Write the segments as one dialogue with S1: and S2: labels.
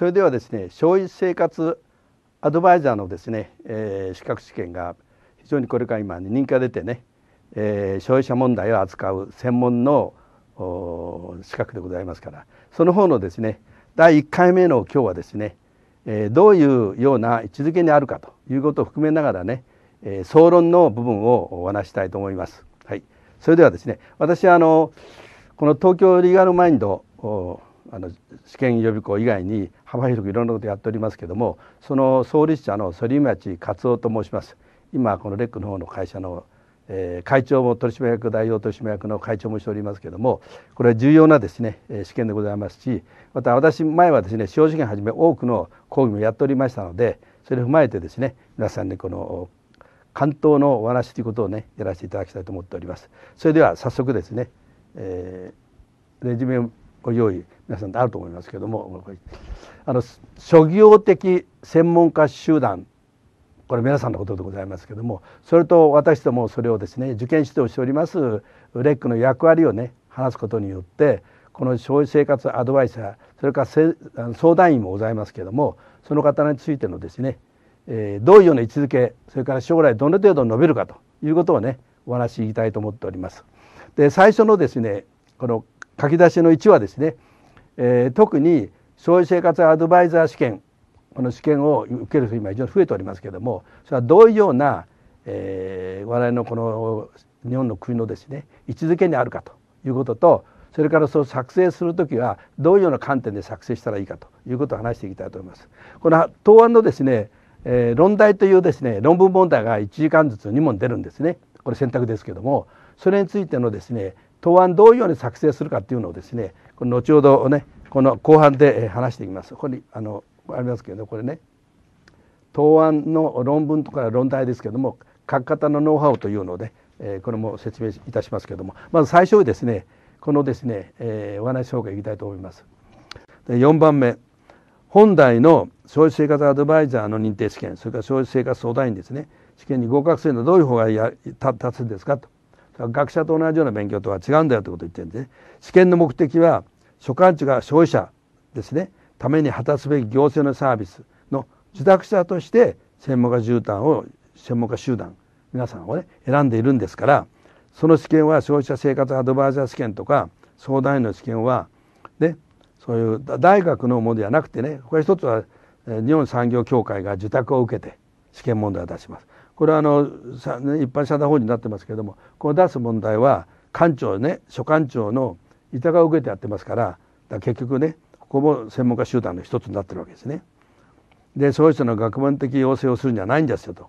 S1: それではですね消費生活アドバイザーのですね、えー、資格試験が非常にこれから今認可出てね、えー、消費者問題を扱う専門の資格でございますからその方のですね第1回目の今日はですね、えー、どういうような位置づけにあるかということを含めながらね、えー、総論の部分をお話したいと思います。はい、それではですね私はあのこの東京リーガルマインドあの試験予備校以外に幅広くいろんなことやっておりますけどもその創立者の反町克夫と申します今このレックの方の会社の、えー、会長も取締役代表取締役の会長もしておりますけどもこれは重要なですね、え試験でございますしまた私前はですね司法試験はじめ多くの講義もやっておりましたのでそれを踏まえてですね皆さんにこの関東のお話ということをねやらせていただきたいと思っております。それでは早速ですね、えー、レジュメご用意皆さんあると思いますけどもあの諸行的専門家集団これ皆さんのことでございますけどもそれと私どもそれをですね受験指導しておりますレックの役割をね話すことによってこの消費生活アドバイザーそれから相談員もございますけどもその方についてのですね、えどういうような位置づけそれから将来どの程度伸びるかということをねお話しいたいと思っております。で最初のですねこの書き出しの1はですね、えー、特に消費生活アドバイザー試験この試験を受ける人今非常に増えておりますけれどもそれはどういうような、えー、我々のこの日本の国のですね位置づけにあるかということとそれからその作成する時はどういうような観点で作成したらいいかということを話していきたいと思います。この答案のですね、えー、論題というですね論文問題が1時間ずつ2問出るんですねこれ選択ですけどもそれについてのですね答案どういうように作成するかっていうのをですねこの後ほどねこの後半で話していきます。ここにあのありますけどこれね答案の論文とか論題ですけども書き方のノウハウというので、えこれも説明いたしますけどもまず最初にですねこのですね、えー、お話紹介いきたいと思います。で4番目本題の消費生活アドバイザーの認定試験それから消費生活相談員ですね試験に合格するのはどういう方がや達成ですかと学者と同じような勉強とは違うんだよということを言ってるんですね。試験の目的は所管地が消費者ですねために果たすべき行政のサービスの受託者として専門家集団を専門家集団皆さんをね選んでいるんですからその試験は消費者生活アドバイザー試験とか相談員の試験はねそういう大学のものではなくてねこれ一つは日本産業協会が受託を受けて試験問題を出しますこれはあの一般社団法人になってますけれどもこの出す問題は官庁ね所管庁の委託を受けてやってますから結局ねここも専門家集団の一つになってるわけですね。でそういう人の学問的要請をするんじゃないんですよと。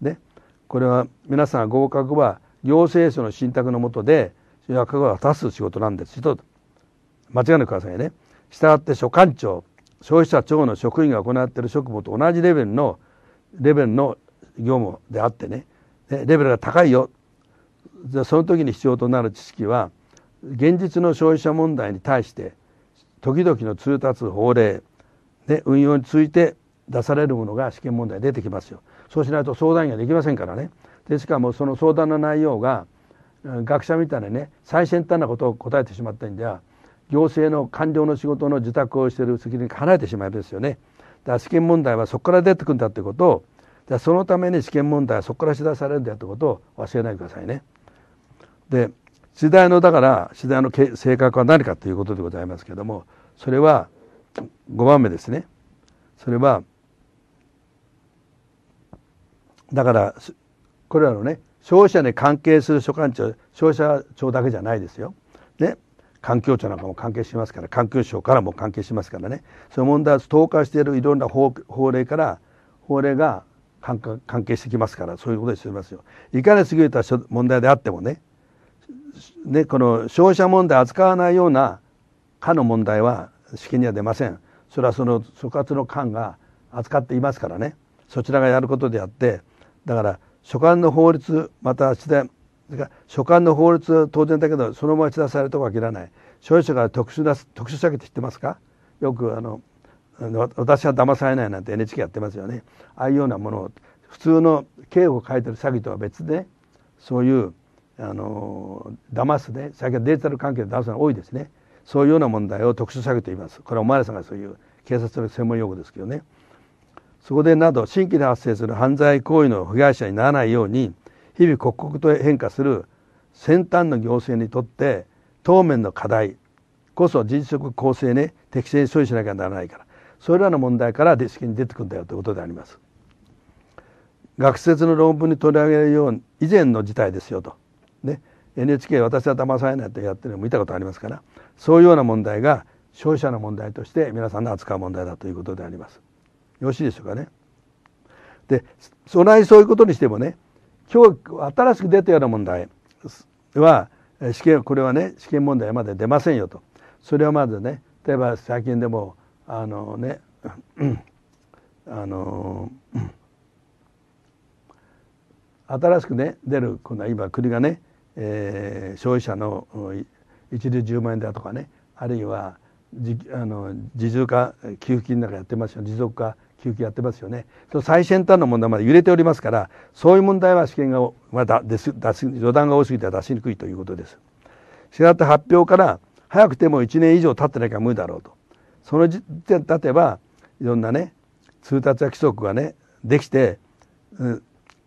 S1: ね、これは皆さん合格は行政書の信託のもとで役割を果たす仕事なんですよと。間違いなくくださいね。したって所管庁消費者庁の職員が行っている職務と同じレベルのレベルの業務であってねレベルが高いよじゃあその時に必要となる知識は現実の消費者問題に対して時々の通達法令で運用について出されるものが試験問題出てきますよそうしないと相談員ができませんからねでしかもその相談の内容が学者みたいなね最先端なことを答えてしまったんじゃ行政の官僚の仕事の受託をしている責任が離れてしまいますよねだから試験問題はそこから出てくるんだってことをじゃそのために試験問題はそこから出題されるんだよってことを忘れないでくださいね。で次第のだから次第の性格は何かということでございますけれどもそれは5番目ですね。それはだからこれらのね消費者に関係する所管庁消費者庁だけじゃないですよ。ね環境庁なんかも関係しますから環境省からも関係しますからねそういう問題を透過しているいろんな法令から法令が関係してきますからそういうことにしてますよ。いかに優れた問題であってもねねこの消費者問題扱わないようなかの問題は試験には出ません。それはその所轄の官が扱っていますからねそちらがやることであってだから所管の法律また自然所管の法律は当然だけどそのまま打ち出されるとは限らない消費者から特殊な特殊詐欺って知ってますかよくあの私は騙されないなんて NHK やってますよねああいうようなものを普通の刑を書いてる詐欺とは別でそういうあの騙すね最近はデジタル関係で騙すのが多いですねそういうような問題を特殊詐欺と言いますこれはお前らさんがそういう警察の専門用語ですけどねそこでなど新規で発生する犯罪行為の被害者にならないように日々刻々と変化する先端の行政にとって当面の課題こそ迅速公正ね適正に処理しなきゃならないからそれらの問題からで式に出てくるんだよということであります。学説の論文に取り上げるよう以前の事態ですよと、ね、NHK 私は騙されないとやってるのも見たことありますからそういうような問題が消費者の問題として皆さんの扱う問題だということであります。よろしいでしょうかね。でそないそういうことにしてもね今日新しく出たような問題は試験これはね試験問題はまだ出ませんよとそれはまずね例えば最近でもあのね、あの、新しくね出るこの今国がね、えー、消費者の一律10万円だとかねあるいはじあの自重化給付金なんかやってますよ持続化給付金やってますよねその最先端の問題まで揺れておりますからそういう問題は試験が、まだ出す出す予断が多すぎては出しにくいということです。したがって発表から早くても1年以上経ってないから無理だろうとその時点立てばいろんなね通達や規則がねできて、うん、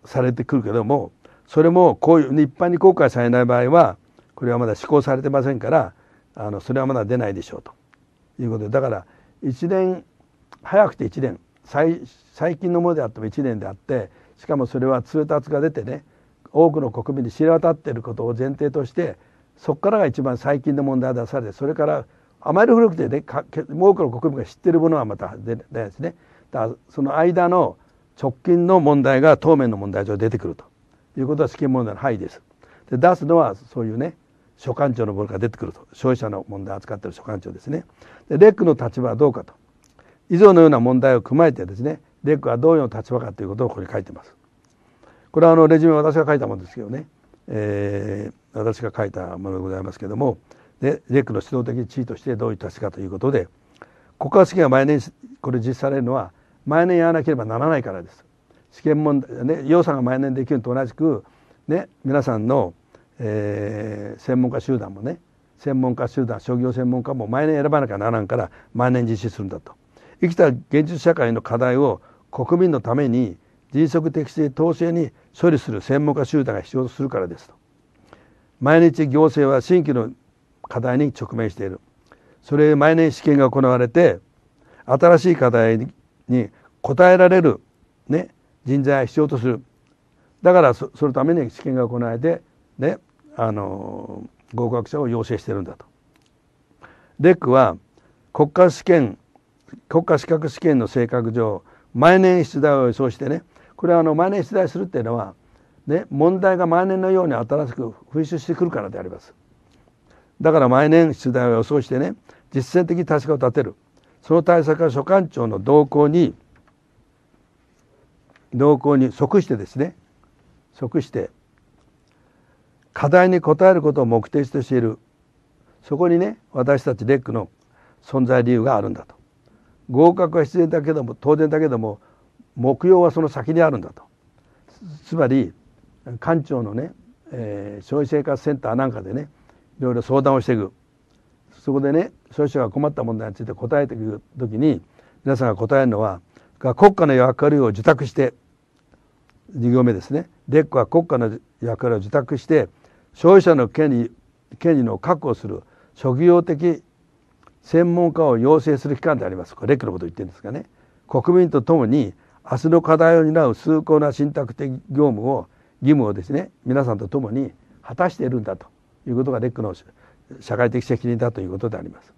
S1: されてくるけどもそれもこういう一般に公開されない場合はこれはまだ施行されてませんからあのそれはまだ出ないでしょうということでだから1年早くて1年最最近のものであっても1年であってしかもそれは通達が出てね多くの国民に知れ渡っていることを前提としてそこからが一番最近の問題が出されてそれからあまり古くてね多くの国民が知ってるものはまた出ないですねだからその間の直近の問題が当面の問題上出てくるということは試験問題の範囲ですで出すのはそういうね所管庁のものが出てくると消費者の問題を扱っている所管庁ですねでレックの立場はどうかと以上のような問題を踏まえてですねレックはどういう立場かということをここに書いてますこれはあのレジュメ私が書いたものですけどね、えー、私が書いたものでございますけどもでレックの指導的地位としてどういたしかということで国家試験が毎年これ実施されるのは毎年やらなければならないからです。試験問題ね予算が毎年できるのと同じく、ね、皆さんの、えー、専門家集団もね専門家集団商業専門家も毎年選ばなきゃならんから毎年実施するんだと。生きた現実社会の課題を国民のために迅速適正統制に処理する専門家集団が必要とするからですと。毎日行政は新規の課題に直面しているそれ毎年試験が行われて新しい課題に応えられる、ね、人材を必要とするだからそそのために試験が行われて、ね、あの合格者を要請してるんだと。レックは国家試験国家資格試験の性格上毎年出題を予想してねこれはあの毎年出題するっていうのは、ね、問題が毎年のように新しく噴出してくるからであります。だから毎年出題を予想してね実践的対策を立てるその対策は所管庁の動向に動向に即してですね即して課題に応えることを目的としているそこにね私たちレックの存在理由があるんだと合格は必然だけども当然だけども目標はその先にあるんだとつまり官庁のね、えー、消費生活センターなんかでねいろいろ相談をしていくそこでね消費者が困った問題について答えていく時に皆さんが答えるのは国家の役割を受託して2行目ですねレックは国家の役割を受託して消費者の権利権利の確保する職業的専門家を養成する機関でありますこれレックのことを言ってるんですがね国民とともに明日の課題を担う崇高な信託的業務を義務をですね皆さんとともに果たしているんだということがレックの社会的責任だということであります。